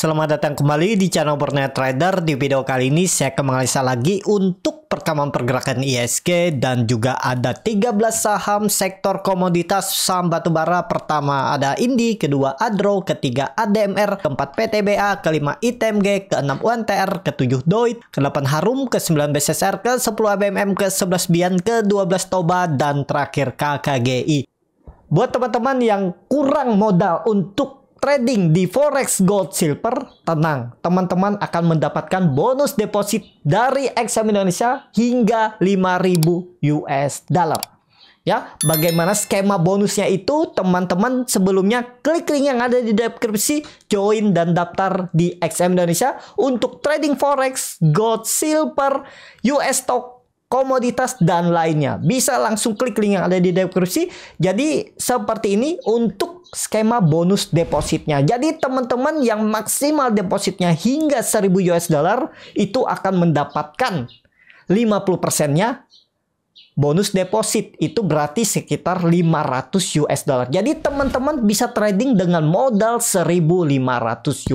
Selamat datang kembali di channel Borneo Trader. Di video kali ini saya akan menganalisa lagi untuk perkembangan pergerakan ISG dan juga ada 13 saham sektor komoditas saham batubara. Pertama ada Indi, kedua Adro, ketiga ADMR, keempat PTBA, kelima ITMG, keenam UNTR, ketujuh Doit, kedelapan Harum, ke-9 BSSR, ke-10 ABMM, ke-11 Bian, ke-12 Toba, dan terakhir KKGI. Buat teman-teman yang kurang modal untuk trading di forex gold silver, tenang, teman-teman akan mendapatkan bonus deposit dari XM Indonesia hingga 5000 US dollar. Ya, bagaimana skema bonusnya itu? Teman-teman sebelumnya klik link yang ada di deskripsi, join dan daftar di XM Indonesia untuk trading forex, gold, silver, US stock komoditas dan lainnya. Bisa langsung klik link yang ada di deskripsi. Jadi seperti ini untuk skema bonus depositnya. Jadi teman-teman yang maksimal depositnya hingga 1000 US dollar itu akan mendapatkan 50%-nya bonus deposit itu berarti sekitar 500 US dollar. Jadi teman-teman bisa trading dengan modal 1500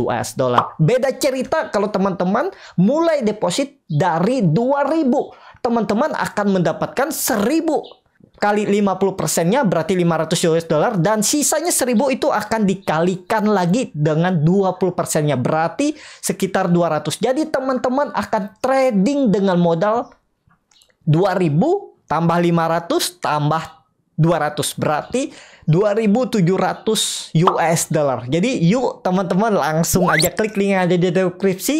US dollar. Beda cerita kalau teman-teman mulai deposit dari 2000, teman-teman akan mendapatkan 1000 kali 50 persennya berarti 500 US dollar dan sisanya 1000 itu akan dikalikan lagi dengan 20 persennya berarti sekitar 200 jadi teman-teman akan trading dengan modal 2000 tambah 500 tambah 200 berarti 2700 US dollar jadi yuk teman-teman langsung aja klik link yang ada di deskripsi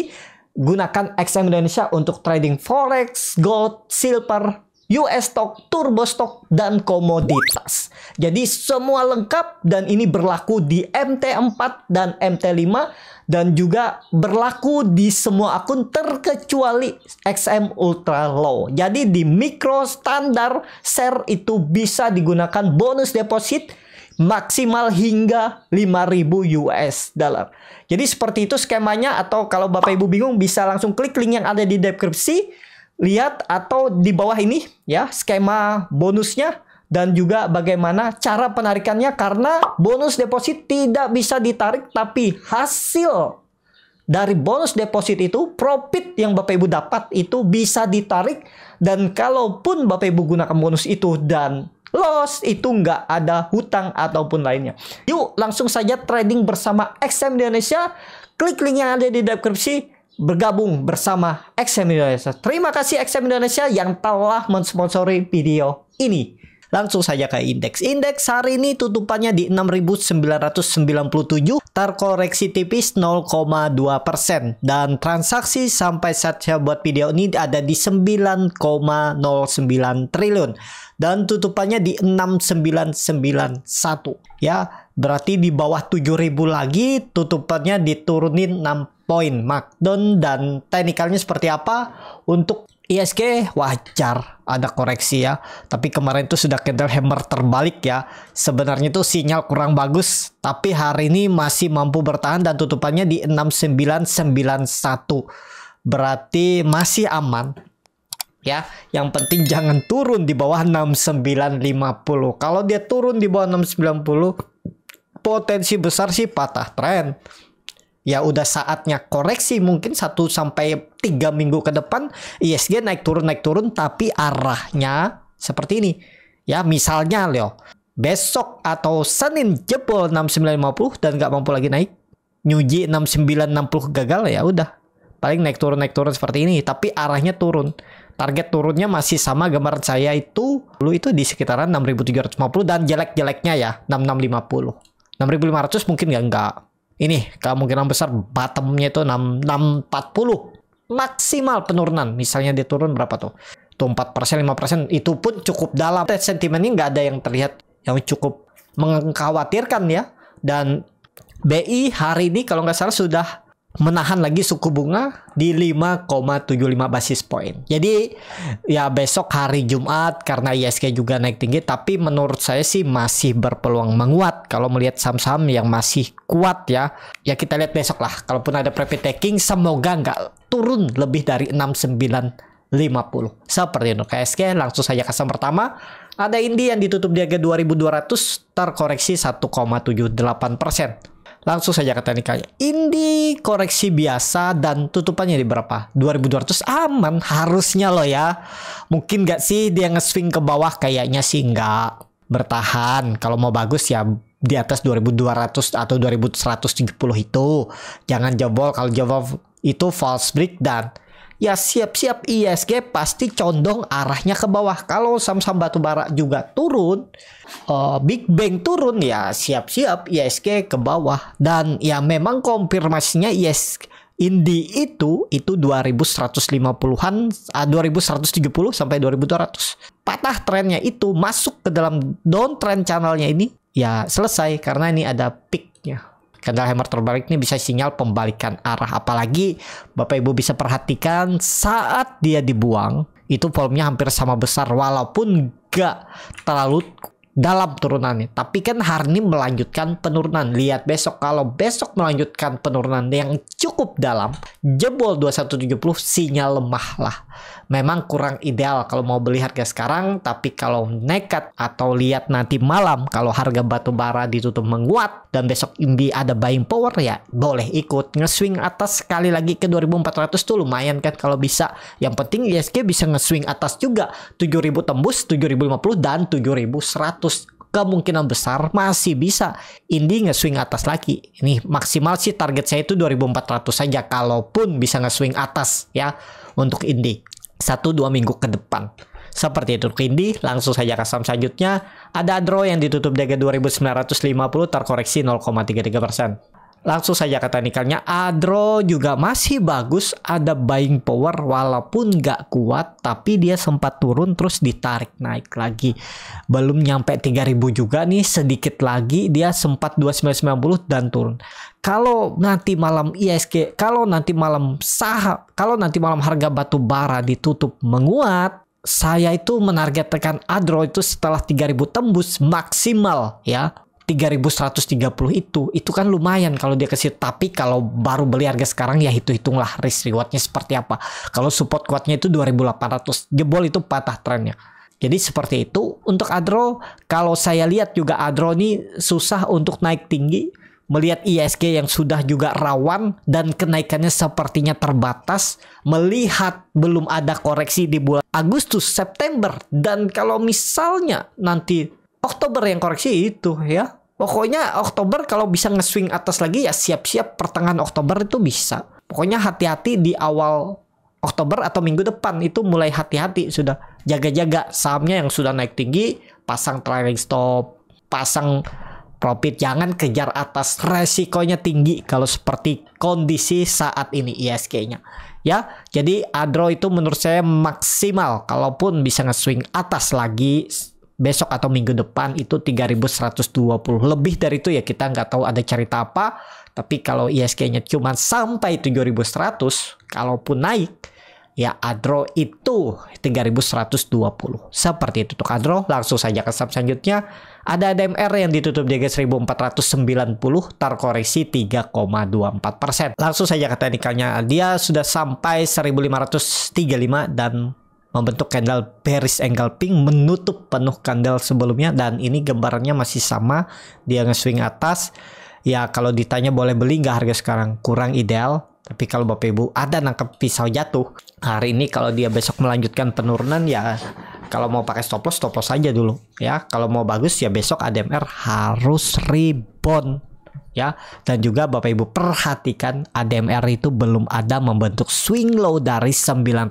gunakan XM Indonesia untuk trading forex, gold, silver, US stock, turbo stock, dan komoditas. Jadi semua lengkap dan ini berlaku di MT4 dan MT5 dan juga berlaku di semua akun terkecuali XM Ultra Low. Jadi di mikro standar share itu bisa digunakan bonus deposit maksimal hingga 5000 US dollar. Jadi seperti itu skemanya atau kalau Bapak Ibu bingung bisa langsung klik link yang ada di deskripsi lihat atau di bawah ini ya skema bonusnya dan juga bagaimana cara penarikannya karena bonus deposit tidak bisa ditarik tapi hasil dari bonus deposit itu profit yang Bapak Ibu dapat itu bisa ditarik dan kalaupun Bapak Ibu gunakan bonus itu dan loss itu nggak ada hutang ataupun lainnya. Yuk langsung saja trading bersama XM Indonesia. Klik link yang ada di deskripsi bergabung bersama XM Indonesia. Terima kasih XM Indonesia yang telah mensponsori video ini. Langsung saja ke indeks. Indeks hari ini tutupannya di 6.997, terkoreksi tipis 0,2 persen. Dan transaksi sampai saat saya buat video ini ada di 9,09 triliun. Dan tutupannya di 6991. Ya, berarti di bawah 7.000 lagi tutupannya diturunin 6 Poin markdown dan teknikalnya seperti apa untuk ISG e wajar ada koreksi ya tapi kemarin itu sudah candle hammer terbalik ya sebenarnya itu sinyal kurang bagus tapi hari ini masih mampu bertahan dan tutupannya di 6991 berarti masih aman ya yang penting jangan turun di bawah 6950 kalau dia turun di bawah 690 potensi besar sih patah tren ya udah saatnya koreksi mungkin 1 sampai 3 minggu ke depan ISG naik turun naik turun tapi arahnya seperti ini. Ya misalnya Leo, besok atau Senin jebol 6950 dan nggak mampu lagi naik. Nyuji 6960 gagal ya udah. Paling naik turun naik turun seperti ini tapi arahnya turun. Target turunnya masih sama gambar saya itu dulu itu di sekitaran 6750 dan jelek-jeleknya ya 6650. 6500 mungkin nggak nggak ini kemungkinan besar bottomnya itu 6, 640 maksimal penurunan misalnya dia turun berapa tuh tuh 4% 5% itu pun cukup dalam sentimen ini nggak ada yang terlihat yang cukup mengkhawatirkan ya dan BI hari ini kalau nggak salah sudah menahan lagi suku bunga di 5,75 basis point. Jadi ya besok hari Jumat karena ISG juga naik tinggi tapi menurut saya sih masih berpeluang menguat kalau melihat saham-saham yang masih kuat ya. Ya kita lihat besok lah kalaupun ada profit taking semoga nggak turun lebih dari 6950 seperti untuk ISG langsung saja ke saham pertama ada Indi yang ditutup di harga 2200 terkoreksi 1,78 persen Langsung saja ke teknikalnya. Ini koreksi biasa dan tutupannya di berapa? 2200 aman harusnya loh ya. Mungkin nggak sih dia nge-swing ke bawah kayaknya sih nggak bertahan. Kalau mau bagus ya di atas 2200 atau 2130 itu. Jangan jebol kalau jebol itu false break dan ya siap-siap ISG pasti condong arahnya ke bawah. Kalau saham-saham bara juga turun, uh, Big Bang turun, ya siap-siap ISG ke bawah. Dan ya memang konfirmasinya yes Indi itu itu 2150-an, uh, 2170 sampai 2200. Patah trennya itu masuk ke dalam downtrend channelnya ini, ya selesai karena ini ada peaknya. Kendall Hammer terbalik ini bisa sinyal pembalikan arah. Apalagi Bapak Ibu bisa perhatikan saat dia dibuang itu volumenya hampir sama besar walaupun gak terlalu dalam turunannya. Tapi kan Harni melanjutkan penurunan. Lihat besok kalau besok melanjutkan penurunan yang cukup dalam, jebol 2170 sinyal lemah lah. Memang kurang ideal kalau mau beli harga sekarang, tapi kalau nekat atau lihat nanti malam kalau harga batu bara ditutup menguat, dan besok imbi ada buying power ya boleh ikut ngeswing atas sekali lagi ke 2400 tuh lumayan kan kalau bisa yang penting ISG bisa ngeswing atas juga 7000 tembus 7050 dan 7100 kemungkinan besar masih bisa Indi nge-swing atas lagi. Ini maksimal sih target saya itu 2400 saja kalaupun bisa nge-swing atas ya untuk Indi. satu dua minggu ke depan. Seperti itu Kindi, langsung saja ke saham selanjutnya. Ada Adro yang ditutup DG 2950 terkoreksi 0,33%. Langsung saja ke teknikalnya, Adro juga masih bagus, ada buying power walaupun nggak kuat, tapi dia sempat turun terus ditarik naik lagi. Belum nyampe 3000 juga nih, sedikit lagi dia sempat 2990 dan turun. Kalau nanti malam ISG, kalau nanti malam saham, kalau nanti malam harga batu bara ditutup menguat, saya itu menargetkan adro itu setelah 3000 tembus maksimal ya 3130 itu itu kan lumayan kalau dia kesitu tapi kalau baru beli harga sekarang ya hitung hitunglah risk rewardnya seperti apa kalau support kuatnya itu 2800 jebol itu patah trennya jadi seperti itu untuk adro kalau saya lihat juga adro ini susah untuk naik tinggi melihat ISG yang sudah juga rawan dan kenaikannya sepertinya terbatas, melihat belum ada koreksi di bulan Agustus, September, dan kalau misalnya nanti Oktober yang koreksi itu ya, pokoknya Oktober kalau bisa nge-swing atas lagi ya siap-siap pertengahan Oktober itu bisa. Pokoknya hati-hati di awal Oktober atau minggu depan itu mulai hati-hati sudah jaga-jaga sahamnya yang sudah naik tinggi, pasang trailing stop, pasang profit jangan kejar atas resikonya tinggi kalau seperti kondisi saat ini isk nya ya jadi adro itu menurut saya maksimal kalaupun bisa nge-swing atas lagi besok atau minggu depan itu 3120 lebih dari itu ya kita nggak tahu ada cerita apa tapi kalau isk nya cuma sampai 7100 kalaupun naik ya Adro itu 3120 seperti itu tuh Adro langsung saja ke saham selanjutnya ada DMR yang ditutup di harga 1490 terkoreksi 3,24% langsung saja ke teknikalnya dia sudah sampai 1535 dan membentuk candle bearish angle pink menutup penuh candle sebelumnya dan ini gambarannya masih sama dia nge-swing atas ya kalau ditanya boleh beli nggak harga sekarang kurang ideal tapi kalau Bapak Ibu ada nangkep pisau jatuh, hari ini kalau dia besok melanjutkan penurunan ya kalau mau pakai stop loss stop loss aja dulu ya. Kalau mau bagus ya besok ADMR harus rebound ya. Dan juga Bapak Ibu perhatikan ADMR itu belum ada membentuk swing low dari 990.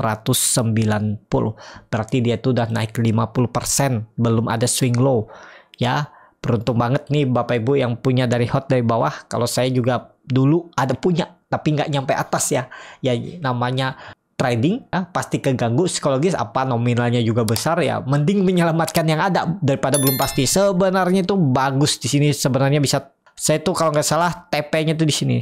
Berarti dia itu udah naik 50%, belum ada swing low ya. Beruntung banget nih Bapak Ibu yang punya dari hot dari bawah. Kalau saya juga dulu ada punya tapi nggak nyampe atas ya. Ya namanya trading ya, pasti keganggu psikologis apa nominalnya juga besar ya mending menyelamatkan yang ada daripada belum pasti sebenarnya itu bagus di sini sebenarnya bisa saya tuh kalau nggak salah TP-nya tuh di sini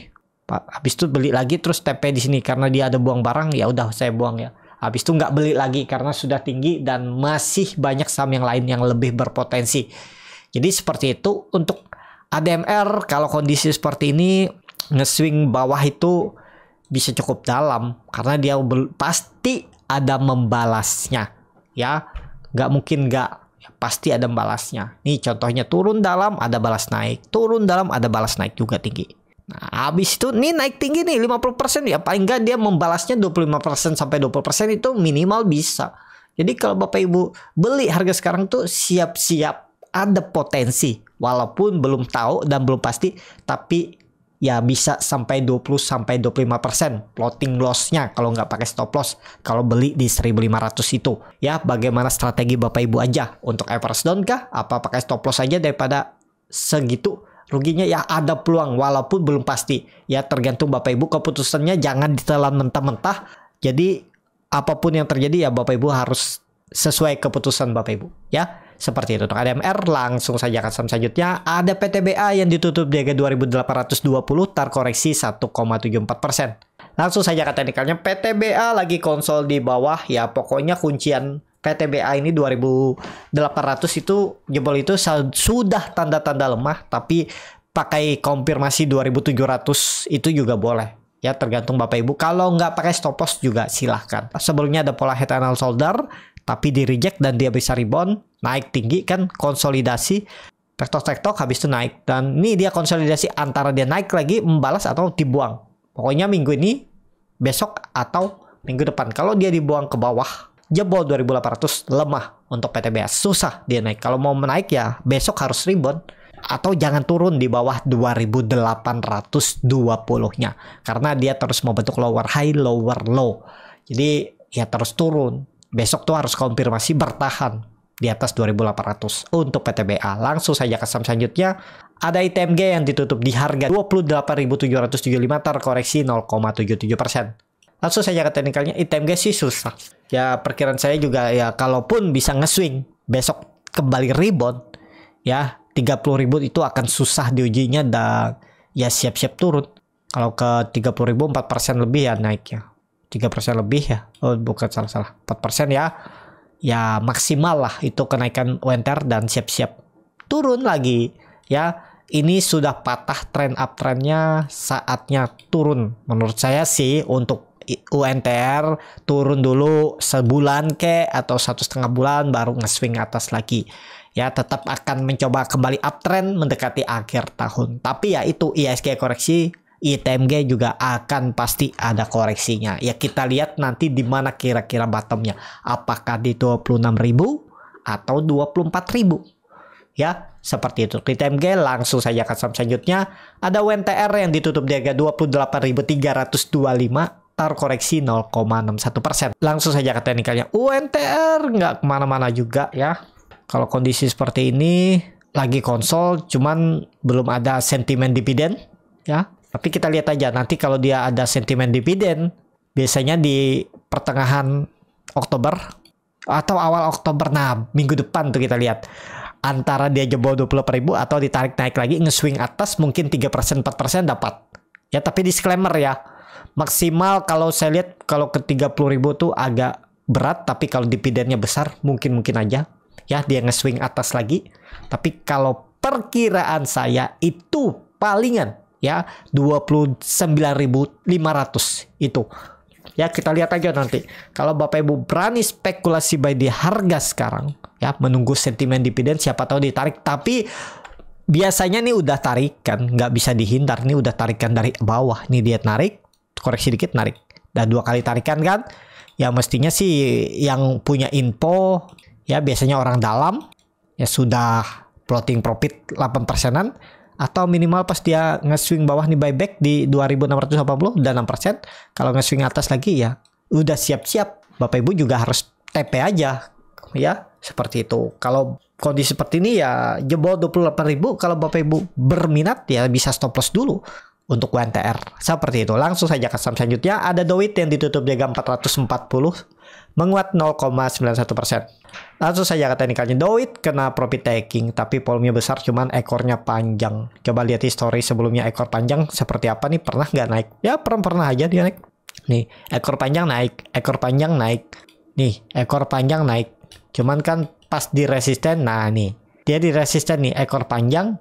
pak. habis itu beli lagi terus TP di sini karena dia ada buang barang ya udah saya buang ya habis itu nggak beli lagi karena sudah tinggi dan masih banyak saham yang lain yang lebih berpotensi jadi seperti itu untuk ADMR kalau kondisi seperti ini ngeswing bawah itu bisa cukup dalam karena dia pasti ada membalasnya ya nggak mungkin nggak ya, pasti ada membalasnya. nih contohnya turun dalam ada balas naik turun dalam ada balas naik juga tinggi nah habis itu nih naik tinggi nih 50% ya paling nggak dia membalasnya 25% sampai 20% itu minimal bisa jadi kalau Bapak Ibu beli harga sekarang tuh siap-siap ada potensi walaupun belum tahu dan belum pasti tapi ya bisa sampai 20 sampai 25% persen plotting lossnya kalau nggak pakai stop loss kalau beli di 1500 itu. Ya, bagaimana strategi Bapak Ibu aja untuk everest down kah? Apa pakai stop loss aja daripada segitu? ruginya ya ada peluang walaupun belum pasti ya tergantung Bapak Ibu keputusannya jangan ditelan mentah-mentah jadi apapun yang terjadi ya Bapak Ibu harus sesuai keputusan Bapak Ibu ya seperti itu untuk ADMR langsung saja ke saham selanjutnya ada PTBA yang ditutup di harga 2820 terkoreksi 1,74%. Langsung saja ke teknikalnya PTBA lagi konsol di bawah ya pokoknya kuncian PTBA ini 2800 itu jebol itu sudah tanda-tanda lemah tapi pakai konfirmasi 2700 itu juga boleh ya tergantung Bapak Ibu. Kalau nggak pakai stop loss juga silahkan. Sebelumnya ada pola head and shoulder tapi di reject dan dia bisa rebound naik tinggi kan konsolidasi tektok tektok habis itu naik dan ini dia konsolidasi antara dia naik lagi membalas atau dibuang pokoknya minggu ini besok atau minggu depan kalau dia dibuang ke bawah jebol 2800 lemah untuk PTBS susah dia naik kalau mau menaik ya besok harus rebound atau jangan turun di bawah 2820 nya karena dia terus membentuk lower high lower low jadi ya terus turun besok tuh harus konfirmasi bertahan di atas 2800 untuk PTBA. Langsung saja ke saham selanjutnya. Ada ITMG yang ditutup di harga 28.775 terkoreksi 0,77%. Langsung saja ke teknikalnya ITMG sih susah. Ya perkiraan saya juga ya kalaupun bisa nge-swing besok kembali rebound ya 30 ribu itu akan susah diujinya dan ya siap-siap turun. Kalau ke 30.000 4% lebih ya naiknya tiga persen lebih ya. Oh, bukan salah-salah. empat persen ya. Ya maksimal lah itu kenaikan UNTR dan siap-siap turun lagi ya. Ini sudah patah tren uptrendnya saatnya turun. Menurut saya sih untuk UNTR turun dulu sebulan ke atau satu setengah bulan baru nge-swing atas lagi ya tetap akan mencoba kembali uptrend mendekati akhir tahun. Tapi ya itu ISG koreksi ITMG juga akan pasti ada koreksinya. Ya kita lihat nanti di mana kira-kira bottomnya. Apakah di 26.000 atau 24.000. Ya, seperti itu. ITMG langsung saja ke saham selanjutnya. Ada UNTR yang ditutup di harga 28.325 tar koreksi 0,61%. persen Langsung saja ke teknikalnya. UNTR nggak kemana-mana juga ya. Kalau kondisi seperti ini lagi konsol cuman belum ada sentimen dividen ya tapi kita lihat aja nanti kalau dia ada sentimen dividen, biasanya di pertengahan Oktober atau awal Oktober. Nah, minggu depan tuh kita lihat antara dia jebol 20 ribu atau ditarik naik lagi nge-swing atas mungkin 3% 4% dapat. Ya, tapi disclaimer ya. Maksimal kalau saya lihat kalau ke 30 ribu tuh agak berat tapi kalau dividennya besar mungkin-mungkin aja ya dia nge-swing atas lagi. Tapi kalau perkiraan saya itu palingan ya 29.500 itu ya kita lihat aja nanti kalau Bapak Ibu berani spekulasi by di harga sekarang ya menunggu sentimen dividen siapa tahu ditarik tapi biasanya nih udah tarikan nggak bisa dihindar nih udah tarikan dari bawah nih dia narik koreksi dikit narik dan dua kali tarikan kan ya mestinya sih yang punya info ya biasanya orang dalam ya sudah plotting profit 8 persenan atau minimal pas dia nge-swing bawah nih buyback di 2680 dan 6%. Kalau nge-swing atas lagi ya udah siap-siap. Bapak Ibu juga harus TP aja ya seperti itu. Kalau kondisi seperti ini ya jebol 28.000 kalau Bapak Ibu berminat ya bisa stop loss dulu untuk WNTR Seperti itu. Langsung saja ke saham selanjutnya ada Dowit yang ditutup jaga 440 menguat 0,91 persen. Langsung saja ke teknikalnya. Doit kena profit taking, tapi volume besar cuman ekornya panjang. Coba lihat histori sebelumnya ekor panjang seperti apa nih, pernah nggak naik? Ya pernah-pernah aja dia naik. Nih, ekor panjang naik, ekor panjang naik. Nih, ekor panjang naik. Cuman kan pas di resisten, nah nih. Dia di resisten nih, ekor panjang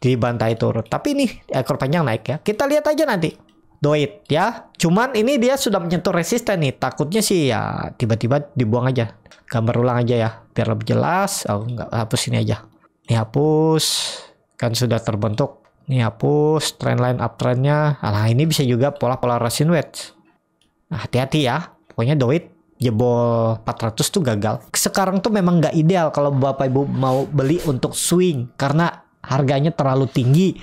dibantai turun. Tapi nih, ekor panjang naik ya. Kita lihat aja nanti doit ya. Cuman ini dia sudah menyentuh resisten nih. Takutnya sih ya tiba-tiba dibuang aja. Gambar ulang aja ya biar lebih jelas. Oh enggak hapus ini aja. Ini hapus kan sudah terbentuk. Ini hapus trendline uptrendnya. Alah ini bisa juga pola pola resin wedge. Nah, hati-hati ya. Pokoknya doit jebol 400 tuh gagal. Sekarang tuh memang nggak ideal kalau Bapak Ibu mau beli untuk swing karena harganya terlalu tinggi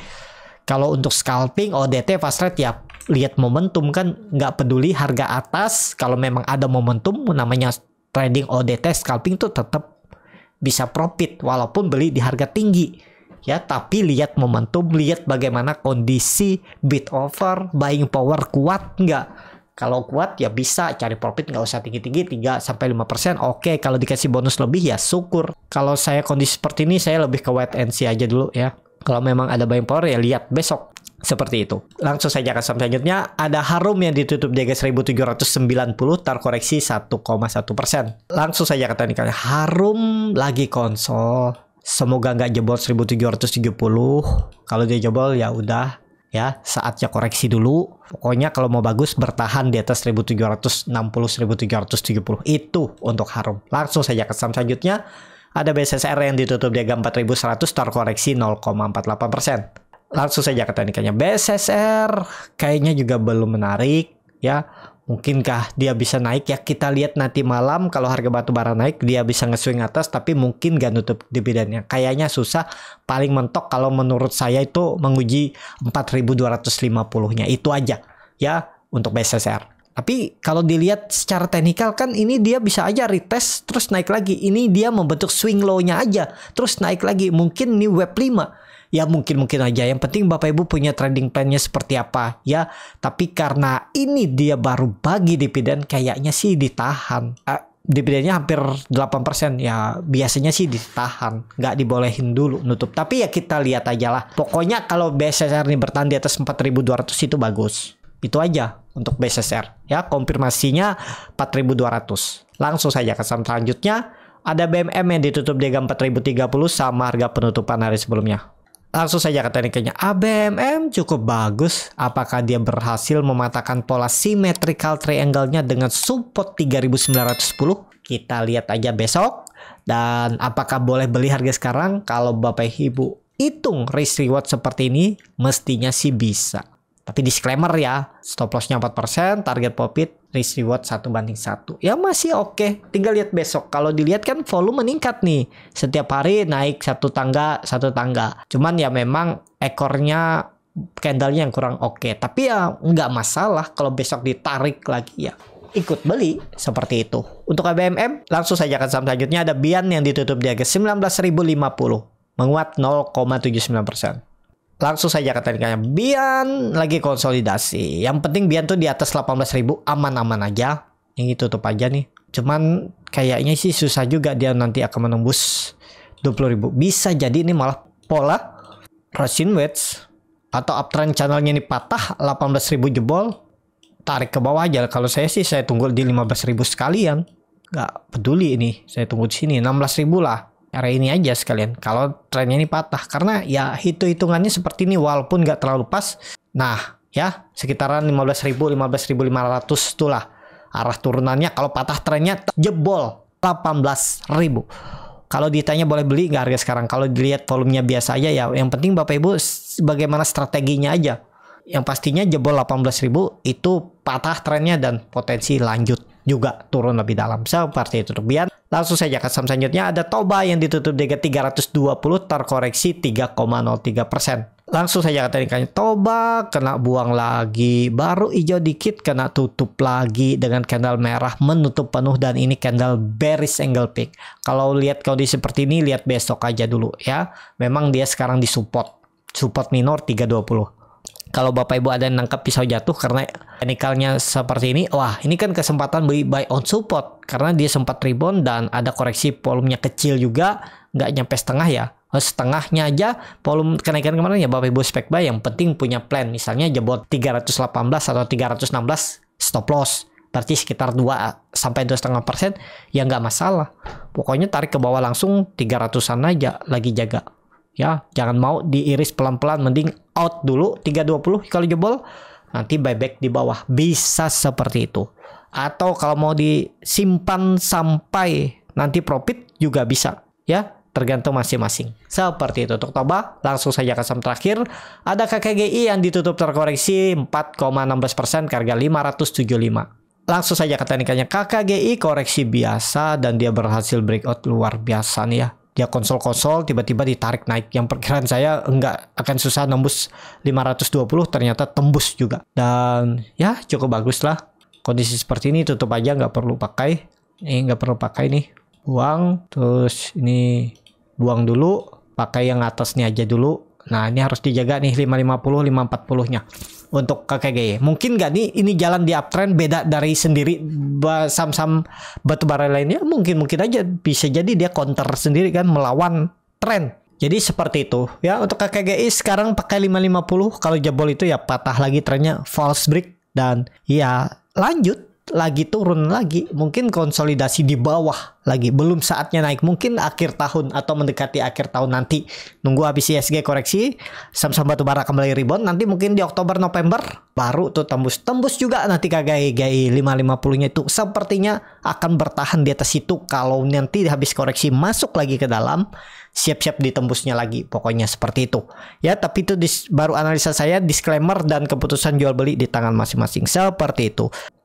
kalau untuk scalping ODT fast rate ya lihat momentum kan nggak peduli harga atas kalau memang ada momentum namanya trading ODT scalping tuh tetap bisa profit walaupun beli di harga tinggi ya tapi lihat momentum lihat bagaimana kondisi bid offer buying power kuat nggak kalau kuat ya bisa cari profit nggak usah tinggi-tinggi 3 sampai lima persen. Oke, okay, kalau dikasih bonus lebih ya syukur. Kalau saya kondisi seperti ini saya lebih ke wait and see aja dulu ya. Kalau memang ada buying power ya lihat besok seperti itu. Langsung saja ke saham selanjutnya. Ada Harum yang ditutup di harga 1790, tar koreksi 1,1%. Langsung saja ke teknikalnya. Harum lagi konsol. Semoga nggak jebol 1770. Kalau dia jebol ya udah ya saatnya koreksi dulu pokoknya kalau mau bagus bertahan di atas 1760 1770 itu untuk harum langsung saja ke saham selanjutnya ada BSSR yang ditutup di harga 4100 terkoreksi 0,48%. Langsung saja ke teknikanya. BSSR kayaknya juga belum menarik ya. Mungkinkah dia bisa naik ya kita lihat nanti malam kalau harga batu bara naik dia bisa nge-swing atas tapi mungkin gak nutup dividennya. Kayaknya susah paling mentok kalau menurut saya itu menguji 4250-nya itu aja ya untuk BSSR. Tapi kalau dilihat secara teknikal kan ini dia bisa aja retest terus naik lagi. Ini dia membentuk swing low-nya aja terus naik lagi. Mungkin ini web 5. Ya mungkin-mungkin aja. Yang penting Bapak Ibu punya trading plan-nya seperti apa ya. Tapi karena ini dia baru bagi dividen kayaknya sih ditahan. Uh, dividennya hampir 8% ya biasanya sih ditahan nggak dibolehin dulu nutup tapi ya kita lihat aja lah pokoknya kalau BSR ini bertahan di atas 4200 itu bagus itu aja untuk BSSR ya konfirmasinya 4200 langsung saja ke saham selanjutnya ada BMM yang ditutup di harga 4030 sama harga penutupan hari sebelumnya langsung saja ke tekniknya ABMM ah, cukup bagus apakah dia berhasil mematahkan pola symmetrical triangle-nya dengan support 3910 kita lihat aja besok dan apakah boleh beli harga sekarang kalau Bapak Ibu hitung risk reward seperti ini mestinya sih bisa tapi disclaimer ya, stop lossnya 4%, target profit risk reward 1 banding 1. Ya masih oke, okay. tinggal lihat besok. Kalau dilihat kan volume meningkat nih. Setiap hari naik satu tangga, satu tangga. Cuman ya memang ekornya candlenya yang kurang oke. Okay. Tapi ya nggak masalah kalau besok ditarik lagi ya ikut beli seperti itu. Untuk ABMM, langsung saja ke saham selanjutnya ada Bian yang ditutup di harga 19.050, menguat 0,79% langsung saja ke ketiganya Bian lagi konsolidasi yang penting Bian tuh di atas 18.000 aman-aman aja Ini tutup aja nih cuman kayaknya sih susah juga dia nanti akan menembus 20.000 bisa jadi ini malah pola Russian Wedge atau uptrend channelnya ini patah 18.000 jebol tarik ke bawah aja kalau saya sih saya tunggu di 15.000 sekalian Gak peduli ini saya tunggu di sini 16.000 lah Area ini aja sekalian. Kalau trennya ini patah karena ya hitung-hitungannya seperti ini walaupun nggak terlalu pas. Nah, ya sekitaran 15.000 15.500 itulah arah turunannya kalau patah trennya jebol 18.000. Kalau ditanya boleh beli nggak harga sekarang? Kalau dilihat volumenya biasa aja ya. Yang penting Bapak Ibu bagaimana strateginya aja. Yang pastinya jebol 18.000 itu patah trennya dan potensi lanjut juga turun lebih dalam seperti itu. Biar Langsung saja ke saham selanjutnya ada Toba yang ditutup di 320 terkoreksi 3,03%. Langsung saja ke teknikanya Toba kena buang lagi, baru hijau dikit kena tutup lagi dengan candle merah menutup penuh dan ini candle bearish angle pick. Kalau lihat kondisi seperti ini lihat besok aja dulu ya. Memang dia sekarang support support minor 320 kalau bapak ibu ada yang nangkep pisau jatuh karena teknikalnya seperti ini, wah ini kan kesempatan beli buy on support karena dia sempat rebound dan ada koreksi volumenya kecil juga, nggak nyampe setengah ya. Oh, setengahnya aja volume kenaikan kemarin ya bapak ibu spek buy yang penting punya plan misalnya jebot 318 atau 316 stop loss berarti sekitar 2 sampai dua setengah persen ya nggak masalah pokoknya tarik ke bawah langsung 300an aja lagi jaga ya jangan mau diiris pelan-pelan mending out dulu 320 kalau jebol nanti buyback di bawah bisa seperti itu atau kalau mau disimpan sampai nanti profit juga bisa ya tergantung masing-masing seperti itu untuk Toba langsung saja ke saham terakhir ada KKGI yang ditutup terkoreksi 4,16% harga 575 langsung saja ke teknikanya KKGI koreksi biasa dan dia berhasil breakout luar biasa nih ya ya konsol-konsol tiba-tiba ditarik naik yang perkiraan saya enggak akan susah nembus 520 ternyata tembus juga dan ya cukup bagus lah kondisi seperti ini tutup aja nggak perlu pakai ini nggak perlu pakai nih buang terus ini buang dulu pakai yang atasnya aja dulu nah ini harus dijaga nih 550 540 nya untuk KKG. Mungkin nggak nih ini jalan di uptrend beda dari sendiri sam-sam batubara lainnya? Ya, mungkin mungkin aja bisa jadi dia counter sendiri kan melawan tren. Jadi seperti itu ya untuk KKGI eh, sekarang pakai 550 kalau jebol itu ya patah lagi trennya false break dan ya lanjut lagi turun lagi, mungkin konsolidasi di bawah lagi. Belum saatnya naik, mungkin akhir tahun atau mendekati akhir tahun nanti. Nunggu habis ISG koreksi, saham-saham batubara kembali rebound, nanti mungkin di Oktober November baru tuh tembus. Tembus juga nanti KGI GI 550-nya itu sepertinya akan bertahan di atas itu kalau nanti habis koreksi masuk lagi ke dalam, siap-siap ditembusnya lagi. Pokoknya seperti itu. Ya, tapi itu baru analisa saya disclaimer dan keputusan jual beli di tangan masing-masing. Seperti itu.